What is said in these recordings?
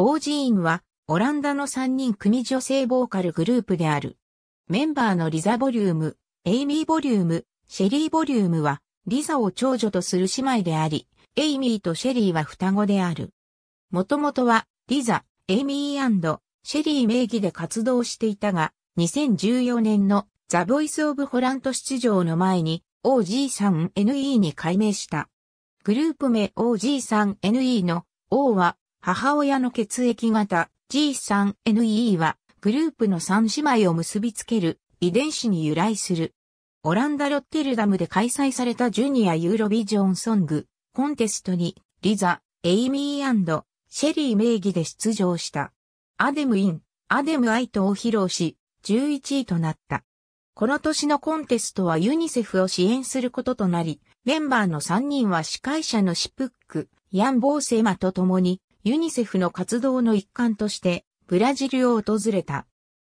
オージーンは、オランダの3人組女性ボーカルグループである。メンバーのリザ・ボリューム、エイミー・ボリューム、シェリー・ボリュームは、リザを長女とする姉妹であり、エイミーとシェリーは双子である。もともとは、リザ、エイミーシェリー名義で活動していたが、2014年のザ・ボイス・オブ・ホラント出場の前に OG3NE に改名した。グループ名 OG3NE の O は母親の血液型 G3NE はグループの3姉妹を結びつける遺伝子に由来する。オランダ・ロッテルダムで開催されたジュニアユーロビジョンソングコンテストにリザ、エイミーシェリー名義で出場した。アデムイン、アデムアイトを披露し、11位となった。この年のコンテストはユニセフを支援することとなり、メンバーの3人は司会者のシップック、ヤン・ボーセマと共にユニセフの活動の一環としてブラジルを訪れた。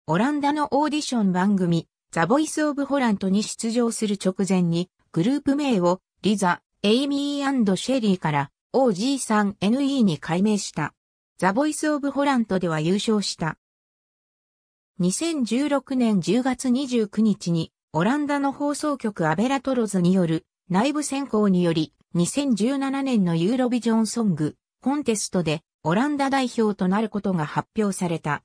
オランダのオーディション番組ザ・ボイス・オブ・ホラントに出場する直前にグループ名をリザ、エイミーシェリーから OG3NE に改名した。ザ・ボイス・オブ・ホラントでは優勝した。2016年10月29日にオランダの放送局アベラトロズによる内部選考により2017年のユーロビジョンソングコンテストでオランダ代表となることが発表された。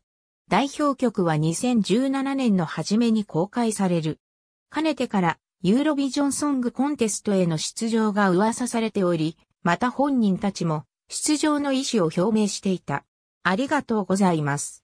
代表曲は2017年の初めに公開される。かねてからユーロビジョンソングコンテストへの出場が噂されており、また本人たちも出場の意思を表明していた。ありがとうございます。